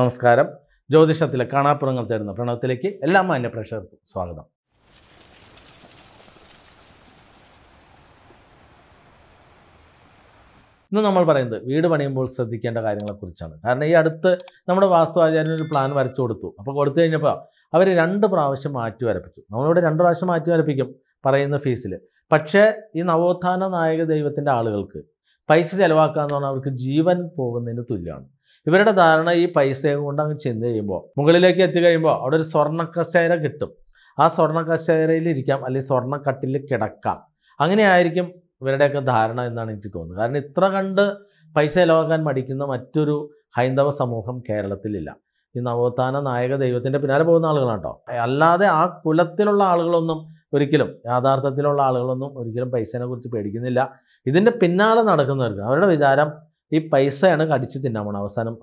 നമസ്കാരം ജ്യോതിഷത്തിലെ കാണാപ്പുറങ്ങൾ തേടുന്ന പ്രണവത്തിലേക്ക് എല്ലാ മാന്യ പ്രേക്ഷകർക്കും സ്വാഗതം ഇന്ന് നമ്മൾ പറയുന്നത് വീട് പണിയുമ്പോൾ ശ്രദ്ധിക്കേണ്ട കാര്യങ്ങളെക്കുറിച്ചാണ് കാരണം ഈ അടുത്ത് നമ്മുടെ വാസ്തുവാചാര്യൻ ഒരു പ്ലാൻ വരച്ചു കൊടുത്തു അപ്പോൾ കൊടുത്തു കഴിഞ്ഞപ്പോൾ അവർ രണ്ട് പ്രാവശ്യം മാറ്റി വരപ്പിച്ചു നമ്മളിവിടെ രണ്ട് പ്രാവശ്യം മാറ്റി വരപ്പിക്കും പറയുന്ന ഫീസിൽ പക്ഷേ ഈ നവോത്ഥാന നായക ദൈവത്തിൻ്റെ ആളുകൾക്ക് പൈസ ചിലവാക്കുക എന്ന് പറഞ്ഞാൽ അവർക്ക് ജീവൻ പോകുന്നതിന് തുല്യമാണ് ഇവരുടെ ധാരണ ഈ പൈസയും കൊണ്ട് അങ്ങ് ചെന്ന് കഴിയുമ്പോൾ മുകളിലേക്ക് എത്തിക്കഴിയുമ്പോൾ അവിടെ ഒരു സ്വർണ്ണ കസേര കിട്ടും ആ സ്വർണ്ണ കസേരയിൽ ഇരിക്കാം അല്ലെങ്കിൽ സ്വർണ്ണ കട്ടിൽ കിടക്കാം അങ്ങനെയായിരിക്കും ഇവരുടെയൊക്കെ ധാരണ എന്നാണ് എനിക്ക് തോന്നുന്നത് കാരണം ഇത്ര കണ്ട് പൈസ ലോകാൻ മടിക്കുന്ന മറ്റൊരു ഹൈന്ദവ സമൂഹം കേരളത്തിലില്ല ഈ നവോത്ഥാന നായക ദൈവത്തിൻ്റെ പിന്നാലെ പോകുന്ന ആളുകളാണ് കേട്ടോ അല്ലാതെ ആ കുലത്തിലുള്ള ആളുകളൊന്നും ഒരിക്കലും യാഥാർത്ഥ്യത്തിലുള്ള ആളുകളൊന്നും ഒരിക്കലും പൈസനെ കുറിച്ച് പേടിക്കുന്നില്ല ഇതിൻ്റെ പിന്നാലെ നടക്കുന്നവർക്ക് അവരുടെ വിചാരം ഈ പൈസയാണ് കടിച്ച് തിന്നാൻ പോണത് അവസാനം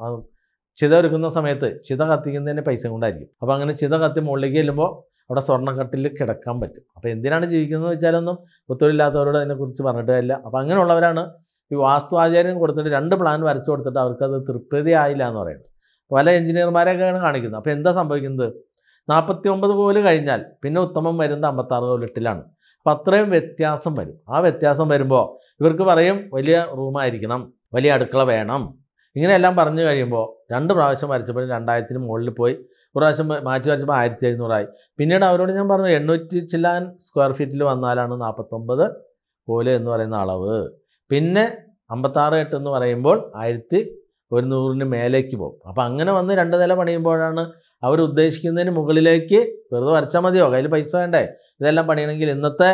ചിത ഒരുക്കുന്ന സമയത്ത് ചിത കത്തിക്കുന്നതിന് പൈസ കൊണ്ടായിരിക്കും അപ്പോൾ അങ്ങനെ ചിത കത്തി മുകളിലേക്ക് ചെല്ലുമ്പോൾ അവിടെ സ്വർണ്ണക്കട്ടിൽ കിടക്കാൻ പറ്റും അപ്പോൾ എന്തിനാണ് ജീവിക്കുന്നത് വെച്ചാലൊന്നും ഒത്തൊഴില്ലാത്തവരോട് അതിനെക്കുറിച്ച് പറഞ്ഞിട്ട് കാര്യമില്ല അപ്പോൾ അങ്ങനെയുള്ളവരാണ് ഈ വാസ്തു ആചാര്യം കൊടുത്തിട്ട് രണ്ട് പ്ലാൻ വരച്ചു കൊടുത്തിട്ട് തൃപ്തി തൃപ്തിയായില്ല എന്ന് പറയുന്നത് പല എഞ്ചിനീയർമാരെയൊക്കെയാണ് കാണിക്കുന്നത് അപ്പോൾ എന്താ സംഭവിക്കുന്നത് നാൽപ്പത്തി ഒമ്പത് കോല് കഴിഞ്ഞാൽ പിന്നെ ഉത്തമം വരുന്നത് അമ്പത്താറ് കോലിട്ടിലാണ് അപ്പോൾ അത്രയും വ്യത്യാസം വരും ആ വ്യത്യാസം വരുമ്പോൾ ഇവർക്ക് പറയും വലിയ റൂമായിരിക്കണം വലിയ അടുക്കള വേണം ഇങ്ങനെയെല്ലാം പറഞ്ഞു കഴിയുമ്പോൾ രണ്ട് പ്രാവശ്യം വരച്ചപ്പോൾ രണ്ടായിരത്തിന് മുകളിൽ പോയി ഒരു പ്രാവശ്യം മാറ്റി വരച്ചപ്പോൾ ആയിരത്തി എഴുന്നൂറായി പിന്നീട് അവരോട് ഞാൻ പറഞ്ഞു എണ്ണൂറ്റി ചില്ലാൻ സ്ക്വയർ ഫീറ്റിൽ വന്നാലാണ് നാൽപ്പത്തൊമ്പത് പോലെ എന്ന് പറയുന്ന അളവ് പിന്നെ അമ്പത്താറ് എട്ട് എന്ന് പറയുമ്പോൾ ആയിരത്തി ഒരു നൂറിന് മേലേക്ക് പോകും അപ്പോൾ അങ്ങനെ വന്ന് രണ്ട് നില പണിയുമ്പോഴാണ് അവർ ഉദ്ദേശിക്കുന്നതിന് മുകളിലേക്ക് വെറുതെ വരച്ചാൽ മതിയോ കയ്യിൽ പൈസ വേണ്ടേ ഇതെല്ലാം പണിയണമെങ്കിൽ ഇന്നത്തെ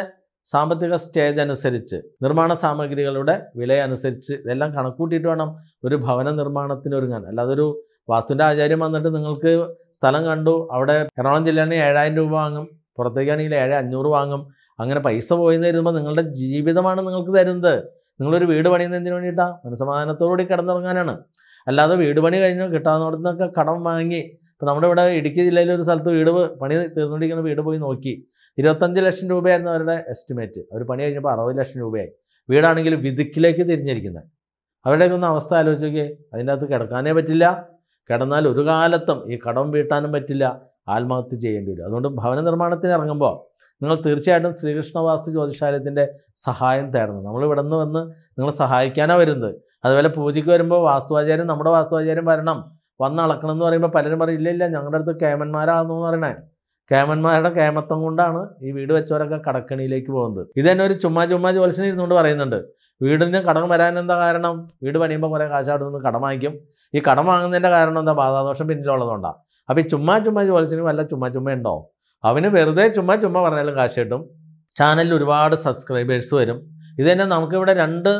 സാമ്പത്തിക സ്റ്റേജ് അനുസരിച്ച് നിർമ്മാണ സാമഗ്രികളുടെ വില അനുസരിച്ച് ഇതെല്ലാം കണക്കൂട്ടിയിട്ട് വേണം ഒരു ഭവന നിർമ്മാണത്തിന് ഒരുങ്ങാൻ അല്ലാതെ ഒരു വാസ്തുവിൻ്റെ ആചാര്യം വന്നിട്ട് നിങ്ങൾക്ക് സ്ഥലം കണ്ടു അവിടെ എറണാകുളം ജില്ലയാണെങ്കിൽ ഏഴായിരം രൂപ വാങ്ങും പുറത്തേക്കാണെങ്കിൽ ഏഴ് അഞ്ഞൂറ് വാങ്ങും അങ്ങനെ പൈസ പോയി തരുമ്പോൾ നിങ്ങളുടെ ജീവിതമാണ് നിങ്ങൾക്ക് തരുന്നത് നിങ്ങളൊരു വീട് പണിയുന്നതിന് വേണ്ടിയിട്ടാണ് മനസ്സമാധാനത്തോടുകൂടി കിടന്നുറങ്ങാനാണ് അല്ലാതെ വീട് പണി കഴിഞ്ഞ് കിട്ടാവുന്നിടത്ത് നിന്നൊക്കെ കടം വാങ്ങി ഇപ്പോൾ നമ്മുടെ ഇവിടെ ഇടുക്കി ജില്ലയിലെ ഒരു സ്ഥലത്ത് വീട് പണി തീർന്നുകൊണ്ടിരിക്കുന്ന വീട് പോയി നോക്കി ഇരുപത്തഞ്ച് ലക്ഷം രൂപയായിരുന്നു അവരുടെ എസ്റ്റിമേറ്റ് അവർ പണി കഴിഞ്ഞപ്പോൾ അറുപത് ലക്ഷം രൂപയായി വീടാണെങ്കിൽ വിധിക്കിലേക്ക് തിരിഞ്ഞിരിക്കുന്നത് അവരുടെ ഒന്ന് അവസ്ഥ ആലോചിച്ച് നോക്കി അതിൻ്റെ അകത്ത് കിടക്കാനേ പറ്റില്ല കിടന്നാൽ ഒരു കാലത്തും ഈ കടം വീട്ടാനും പറ്റില്ല ആത്മഹത്യ ചെയ്യേണ്ടി വരും അതുകൊണ്ട് ഭവന നിർമ്മാണത്തിന് ഇറങ്ങുമ്പോൾ നിങ്ങൾ തീർച്ചയായിട്ടും ശ്രീകൃഷ്ണവാസ്തു ജ്യോതിഷാലയത്തിൻ്റെ സഹായം തേടണം നമ്മൾ ഇവിടെ നിന്ന് വന്ന് നിങ്ങളെ സഹായിക്കാനാണ് വരുന്നത് അതുപോലെ പൂജയ്ക്ക് വരുമ്പോൾ വാസ്തുവാചാര്യം നമ്മുടെ വാസ്തുവാചാര്യം വരണം വന്ന് അളക്കണം എന്ന് പറയുമ്പോൾ പലരും പറയും ഇല്ല ഇല്ല ഞങ്ങളുടെ അടുത്ത് കേമന്മാരാണെന്ന് പറയണേ കേമന്മാരുടെ കേമത്വം കൊണ്ടാണ് ഈ വീട് വെച്ചവരൊക്കെ കടക്കണിയിലേക്ക് പോകുന്നത് ഇത് തന്നെ ഒരു ചുമ്മാ ചുമ്മാ ജോത്സ്യൻ ഇരുന്നുകൊണ്ട് പറയുന്നുണ്ട് വീടിന് കടം വരാൻ എന്താ കാരണം വീട് പണിയുമ്പോൾ കുറേ കാശ് അവിടെ നിന്ന് കടം വാങ്ങിക്കും ഈ കടം വാങ്ങുന്നതിൻ്റെ കാരണം എന്താ ബാധാദോഷം പിന്നിലുള്ളതുകൊണ്ടാണ് അപ്പോൾ ഈ ചുമ്മാ ചുമ്മാ ജോത്സ്യന് വല്ല ചുമ്മാ ചുമ്മാ ഉണ്ടോ അവന് വെറുതെ ചുമ്മാ ചുമ്മാ പറഞ്ഞാലും കാശ് കിട്ടും ചാനലിൽ ഒരുപാട് സബ്സ്ക്രൈബേഴ്സ് വരും ഇത് തന്നെ നമുക്കിവിടെ രണ്ട്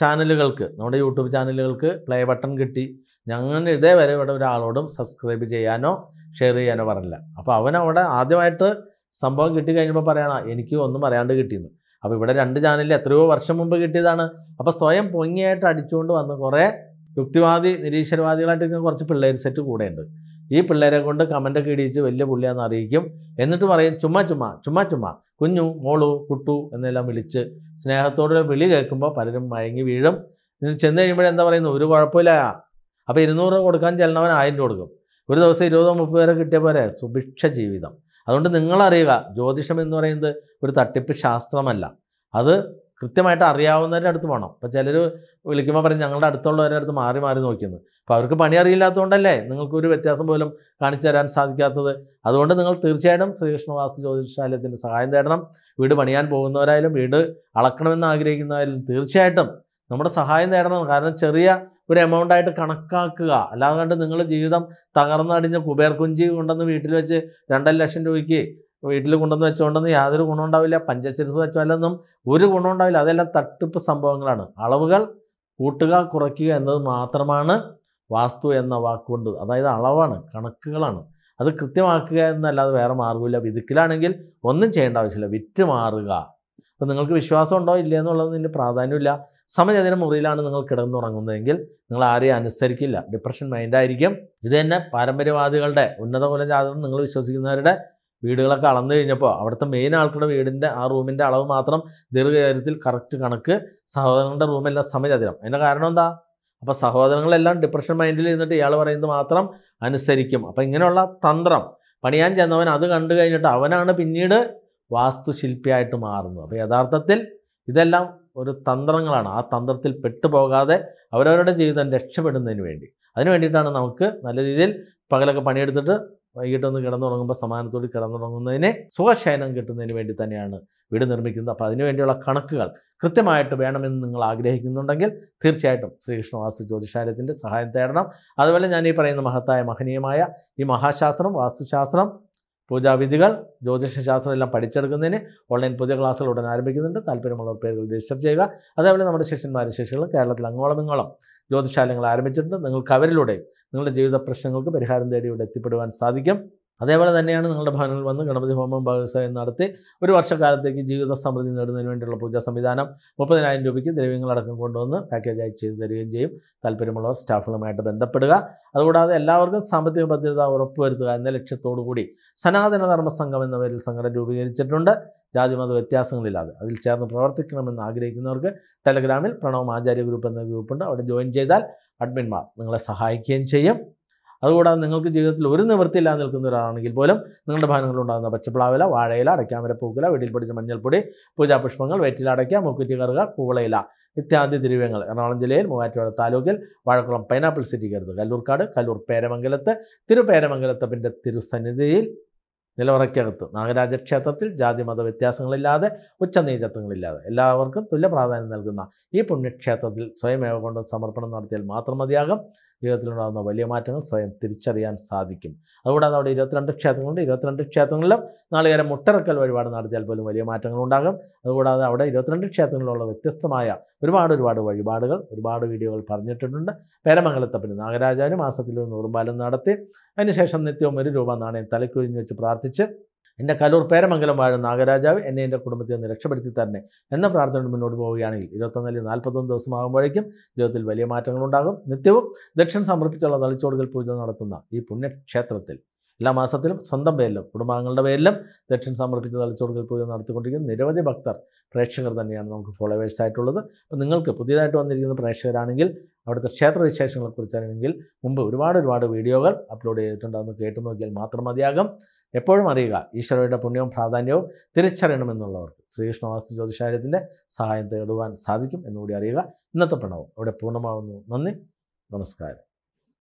ചാനലുകൾക്ക് നമ്മുടെ യൂട്യൂബ് ചാനലുകൾക്ക് പ്ലേ ബട്ടൺ കിട്ടി ഞങ്ങൾ വരെ ഇവിടെ ഒരാളോടും സബ്സ്ക്രൈബ് ചെയ്യാനോ ഷെയർ ചെയ്യാനോ പറഞ്ഞില്ല അപ്പോൾ അവൻ അവിടെ ആദ്യമായിട്ട് സംഭവം കിട്ടി കഴിഞ്ഞപ്പോൾ പറയണം എനിക്ക് ഒന്നും അറിയാണ്ട് കിട്ടിയെന്ന് അപ്പോൾ ഇവിടെ രണ്ട് ചാനലിൽ എത്രയോ വർഷം മുമ്പ് കിട്ടിയതാണ് അപ്പോൾ സ്വയം പൊങ്ങിയായിട്ട് അടിച്ചുകൊണ്ട് വന്ന് കുറേ യുക്തിവാദി ഇങ്ങനെ കുറച്ച് പിള്ളേർ സെറ്റ് കൂടെയുണ്ട് ഈ പിള്ളേരെ കൊണ്ട് കമൻ്റൊക്കെ ഇടിയിച്ച് വലിയ പുള്ളിയാണെന്ന് അറിയിക്കും എന്നിട്ട് പറയും ചുമ്മാ ചുമ്മാ ചുമ്മാ ചുമ്മാ കുഞ്ഞു മോളു കുട്ടു എന്നെല്ലാം വിളിച്ച് സ്നേഹത്തോടെ വിളി കേൾക്കുമ്പോൾ പലരും മയങ്ങി വീഴും എന്നിട്ട് ചെന്ന് കഴിയുമ്പോഴെന്താ പറയുന്നത് ഒരു കുഴപ്പമില്ല അപ്പോൾ ഇരുന്നൂറ് കൊടുക്കാൻ ചെല്ലണവൻ ആയിരം രൂപ കൊടുക്കും ഒരു ദിവസം ഇരുപതോ മുപ്പത് പേരെ കിട്ടിയ പോലെ സുഭിക്ഷ ജീവിതം അതുകൊണ്ട് നിങ്ങളറിയുക ജ്യോതിഷം എന്ന് പറയുന്നത് ഒരു തട്ടിപ്പ് ശാസ്ത്രമല്ല അത് കൃത്യമായിട്ട് അറിയാവുന്നവരുടെ അടുത്ത് പോകണം അപ്പോൾ ചിലർ വിളിക്കുമ്പോൾ പറയും ഞങ്ങളുടെ അടുത്തുള്ളവരുടെ അടുത്ത് മാറി മാറി നോക്കുന്നു അപ്പോൾ അവർക്ക് പണി അറിയില്ലാത്തതുകൊണ്ടല്ലേ നിങ്ങൾക്കൊരു വ്യത്യാസം പോലും കാണിച്ചു തരാൻ സാധിക്കാത്തത് അതുകൊണ്ട് നിങ്ങൾ തീർച്ചയായിട്ടും ശ്രീകൃഷ്ണവാസ്തു ജ്യോതിഷാലയത്തിൻ്റെ സഹായം തേടണം വീട് പണിയാൻ പോകുന്നവരായാലും വീട് അളക്കണമെന്ന് ആഗ്രഹിക്കുന്നവരായാലും തീർച്ചയായിട്ടും നമ്മുടെ സഹായം തേടണം കാരണം ചെറിയ ഒരു എമൗണ്ട് ആയിട്ട് കണക്കാക്കുക അല്ലാതെ കണ്ട് നിങ്ങൾ ജീവിതം തകർന്നടിഞ്ഞ കുബേർ കുഞ്ചി കൊണ്ടുവന്ന് വീട്ടിൽ വെച്ച് രണ്ടര ലക്ഷം രൂപയ്ക്ക് വീട്ടിൽ കൊണ്ടുവന്ന് വെച്ചുകൊണ്ടെന്ന് യാതൊരു ഗുണമുണ്ടാവില്ല പഞ്ചചിരസ് വെച്ചാലൊന്നും ഒരു ഗുണമുണ്ടാവില്ല അതെല്ലാം തട്ടിപ്പ് സംഭവങ്ങളാണ് അളവുകൾ കൂട്ടുക കുറയ്ക്കുക എന്നത് മാത്രമാണ് വാസ്തു എന്ന വാക്കുകൊണ്ട് അതായത് അളവാണ് കണക്കുകളാണ് അത് കൃത്യമാക്കുക എന്നല്ലാതെ വേറെ മാർഗമില്ല വിധിക്കലാണെങ്കിൽ ഒന്നും ചെയ്യേണ്ട ആവശ്യമില്ല വിറ്റ് മാറുക അപ്പം നിങ്ങൾക്ക് വിശ്വാസം ഉണ്ടോ ഇല്ലയെന്നുള്ളത് ഇതിൻ്റെ പ്രാധാന്യമില്ല സമചതുര മുറിയിലാണ് നിങ്ങൾ കിടന്നുറങ്ങുന്നതെങ്കിൽ നിങ്ങൾ ആരെയും അനുസരിക്കില്ല ഡിപ്രഷൻ മൈൻഡായിരിക്കും ഇത് തന്നെ പാരമ്പര്യവാദികളുടെ ഉന്നത കുലജാതകം നിങ്ങൾ വിശ്വസിക്കുന്നവരുടെ വീടുകളൊക്കെ അളന്നു കഴിഞ്ഞപ്പോൾ അവിടുത്തെ മെയിൻ ആൾക്കുടെ വീടിൻ്റെ ആ റൂമിൻ്റെ അളവ് മാത്രം ദീർഘകാര്യത്തിൽ കറക്റ്റ് കണക്ക് സഹോദരങ്ങളുടെ റൂമെല്ലാം സമചതുരം അതിൻ്റെ കാരണം എന്താ അപ്പോൾ സഹോദരങ്ങളെല്ലാം ഡിപ്രഷൻ മൈൻഡിൽ ഇരുന്നിട്ട് ഇയാൾ പറയുന്നത് മാത്രം അനുസരിക്കും അപ്പോൾ ഇങ്ങനെയുള്ള തന്ത്രം പണിയാൻ ചെന്നവൻ അത് കണ്ടു കഴിഞ്ഞിട്ട് അവനാണ് പിന്നീട് വാസ്തുശില്പിയായിട്ട് മാറുന്നത് അപ്പോൾ യഥാർത്ഥത്തിൽ ഇതെല്ലാം ഒരു തന്ത്രങ്ങളാണ് ആ തന്ത്രത്തിൽ പെട്ടുപോകാതെ അവരവരുടെ ജീവിതം രക്ഷപ്പെടുന്നതിന് വേണ്ടി അതിന് വേണ്ടിയിട്ടാണ് നമുക്ക് നല്ല രീതിയിൽ പകലൊക്കെ പണിയെടുത്തിട്ട് വൈകിട്ടൊന്ന് കിടന്നുറങ്ങുമ്പോൾ സമാനത്തോട് കിടന്നുറങ്ങുന്നതിനെ സുഖശയനം കിട്ടുന്നതിന് വേണ്ടി തന്നെയാണ് വീട് നിർമ്മിക്കുന്നത് അപ്പോൾ അതിനുവേണ്ടിയുള്ള കണക്കുകൾ കൃത്യമായിട്ട് വേണമെന്ന് നിങ്ങൾ ആഗ്രഹിക്കുന്നുണ്ടെങ്കിൽ തീർച്ചയായിട്ടും ശ്രീകൃഷ്ണ വാസ്തു സഹായം തേടണം അതുപോലെ ഞാൻ ഈ പറയുന്ന മഹത്തായ മഹനീയമായ ഈ മഹാശാസ്ത്രം വാസ്തുശാസ്ത്രം പൂജാവിധികൾ ജ്യോതിഷശാസ്ത്രം എല്ലാം പഠിച്ചെടുക്കുന്നതിന് ഓൺലൈൻ പുതിയ ക്ലാസ്സുകൾ ഉടൻ ആരംഭിക്കുന്നുണ്ട് താല്പര്യമുള്ളവർ പേരുകൾ രജിസ്റ്റർ ചെയ്യുക അതേപോലെ നമ്മുടെ ശിഷ്യന്മാരും ശിഷ്യകളും കേരളത്തിൽ അങ്ങോളം ഇങ്ങോളം ജ്യോതിശാലങ്ങൾ ആരംഭിച്ചിട്ടുണ്ട് നിങ്ങൾക്ക് അവരിലൂടെ നിങ്ങളുടെ ജീവിത പ്രശ്നങ്ങൾക്ക് പരിഹാരം തേടി ഇവിടെ എത്തിപ്പെടുവാൻ സാധിക്കും അതേപോലെ തന്നെയാണ് നിങ്ങളുടെ ഭവനങ്ങളിൽ വന്ന് ഗണപതി ഹോമം ഭാഗസ്വയം നടത്തി ഒരു വർഷക്കാലത്തേക്ക് ജീവിത സമൃദ്ധി നേടുന്നതിന് വേണ്ടിയുള്ള പൂജാ സംവിധാനം മുപ്പതിനായിരം രൂപയ്ക്ക് ദ്രവ്യങ്ങളടക്കം കൊണ്ടുവന്ന് പാക്കേജായി ചെയ്തു തരികയും ചെയ്യും താല്പര്യമുള്ളവർ സ്റ്റാഫുകളുമായിട്ട് ബന്ധപ്പെടുക അതുകൂടാതെ എല്ലാവർക്കും സാമ്പത്തിക ഭദ്രത ഉറപ്പുവരുത്തുക എന്ന ലക്ഷ്യത്തോടു കൂടി സനാതന ധർമ്മ സംഘം എന്ന പേരിൽ സംഘടന രൂപീകരിച്ചിട്ടുണ്ട് ജാതിമത വ്യത്യാസങ്ങളില്ലാതെ അതിൽ ചേർന്ന് പ്രവർത്തിക്കണമെന്ന് ആഗ്രഹിക്കുന്നവർക്ക് ടെലഗ്രാമിൽ പ്രണവ് ആചാര്യ ഗ്രൂപ്പ് എന്ന ഗ്രൂപ്പുണ്ട് അവിടെ ജോയിൻ ചെയ്താൽ അഡ്മിൻമാർ നിങ്ങളെ സഹായിക്കുകയും ചെയ്യും അതുകൂടാതെ നിങ്ങൾക്ക് ജീവിതത്തിൽ ഒരു നിവൃത്തിയില്ലാതെ നിൽക്കുന്ന ഒരാളാണെങ്കിൽ പോലും നിങ്ങളുടെ ഉണ്ടാകുന്ന പച്ചപ്ലാവില വാഴയില അടയ്ക്കാമര പൂക്കില വീട്ടിൽ പൊടിച്ച മഞ്ഞൾപ്പൊടി പൂജാപുഷ്പങ്ങൾ വെറ്റിലടയ്ക്ക മൂക്കുറ്റി കറുക കൂവളയില ഇത്യാദി ദ്രവ്യങ്ങൾ എറണാകുളം ജില്ലയിൽ മൂവാറ്റുപുഴ താലൂക്കിൽ വാഴക്കുളം പൈനാപ്പിൾ സിറ്റിക്കരുത് കല്ലൂർക്കാട് കല്ലൂർ പേരമംഗലത്ത് തിരുപേരമംഗലത്തപ്പിൻ്റെ തിരുസന്നിധിയിൽ നിലവറയ്ക്കകത്ത് നാഗരാജ ക്ഷേത്രത്തിൽ ജാതിമത വ്യത്യാസങ്ങളില്ലാതെ ഉച്ചനീചത്വങ്ങളില്ലാതെ എല്ലാവർക്കും തുല്യ പ്രാധാന്യം നൽകുന്ന ഈ പുണ്യക്ഷേത്രത്തിൽ സ്വയമേവ കൊണ്ട് സമർപ്പണം നടത്തിയാൽ മാത്രം മതിയാകും ജീവിതത്തിലുണ്ടാകുന്ന വലിയ മാറ്റങ്ങൾ സ്വയം തിരിച്ചറിയാൻ സാധിക്കും അതുകൂടാതെ അവിടെ ഇരുപത്തിരണ്ട് ക്ഷേത്രങ്ങളുണ്ട് ഇരുപത്തിരണ്ട് ക്ഷേത്രങ്ങളിലും നാളികേരം മുട്ടറക്കൽ വഴിപാട് നടത്തിയാൽ പോലും വലിയ മാറ്റങ്ങൾ ഉണ്ടാകും അതുകൂടാതെ അവിടെ ഇരുപത്തിരണ്ട് ക്ഷേത്രങ്ങളിലുള്ള വ്യത്യസ്തമായ ഒരുപാട് ഒരുപാട് വഴിപാടുകൾ ഒരുപാട് വീഡിയോകൾ പറഞ്ഞിട്ടുണ്ട് പേരമംഗലത്തപ്പന് നാഗരാജാനും മാസത്തിൽ നൂറുംപാലം നടത്തി അതിനുശേഷം നിത്യവും ഒരു രൂപ നാണയം തലക്കുഴിഞ്ഞ് വെച്ച് പ്രാർത്ഥിച്ച് എൻ്റെ കലൂർ പേരമംഗലം വാഴ നാഗരാജാവ് എന്നെ എൻ്റെ കുടുംബത്തിൽ നിന്ന് രക്ഷപ്പെടുത്തി തരണേ എന്ന പ്രാർത്ഥന മുന്നോട്ട് പോവുകയാണെങ്കിൽ ഇരുപത്തൊന്നിൽ നാൽപ്പത്തൊന്ന് ദിവസമാകുമ്പോഴേക്കും ജീവിതത്തിൽ വലിയ മാറ്റങ്ങൾ ഉണ്ടാകും നിത്യവും ദക്ഷൻ സമർപ്പിച്ചുള്ള നളിച്ചോടുകൾ പൂജ നടത്തുന്ന ഈ പുണ്യക്ഷേത്രത്തിൽ എല്ലാ മാസത്തിലും സ്വന്തം പേരിലും കുടുംബാംഗങ്ങളുടെ പേരിലും ദക്ഷിണ സമർപ്പിച്ച തളിച്ചോടുകൾ പൂജ നടത്തിക്കൊണ്ടിരിക്കുന്ന നിരവധി ഭക്തർ പ്രേക്ഷകർ തന്നെയാണ് നമുക്ക് ഫോളോവേഴ്സ് ആയിട്ടുള്ളത് അപ്പോൾ നിങ്ങൾക്ക് പുതിയതായിട്ട് വന്നിരിക്കുന്ന പ്രേക്ഷകരാണെങ്കിൽ അവിടുത്തെ വിശേഷങ്ങളെക്കുറിച്ചാണെങ്കിൽ മുമ്പ് ഒരുപാട് ഒരുപാട് വീഡിയോകൾ അപ്ലോഡ് ചെയ്തിട്ടുണ്ട് കേട്ടു നോക്കിയാൽ മാത്രം മതിയാകും എപ്പോഴും അറിയുക ഈശ്വരയുടെ പുണ്യവും പ്രാധാന്യവും തിരിച്ചറിയണമെന്നുള്ളവർക്ക് ശ്രീകൃഷ്ണവാസ്തു ജ്യോതിശാലയത്തിൻ്റെ സഹായം തേടുവാൻ സാധിക്കും എന്നുകൂടി അറിയുക ഇന്നത്തെ പ്രണവം ഇവിടെ പൂർണ്ണമാവുന്നു നന്ദി നമസ്കാരം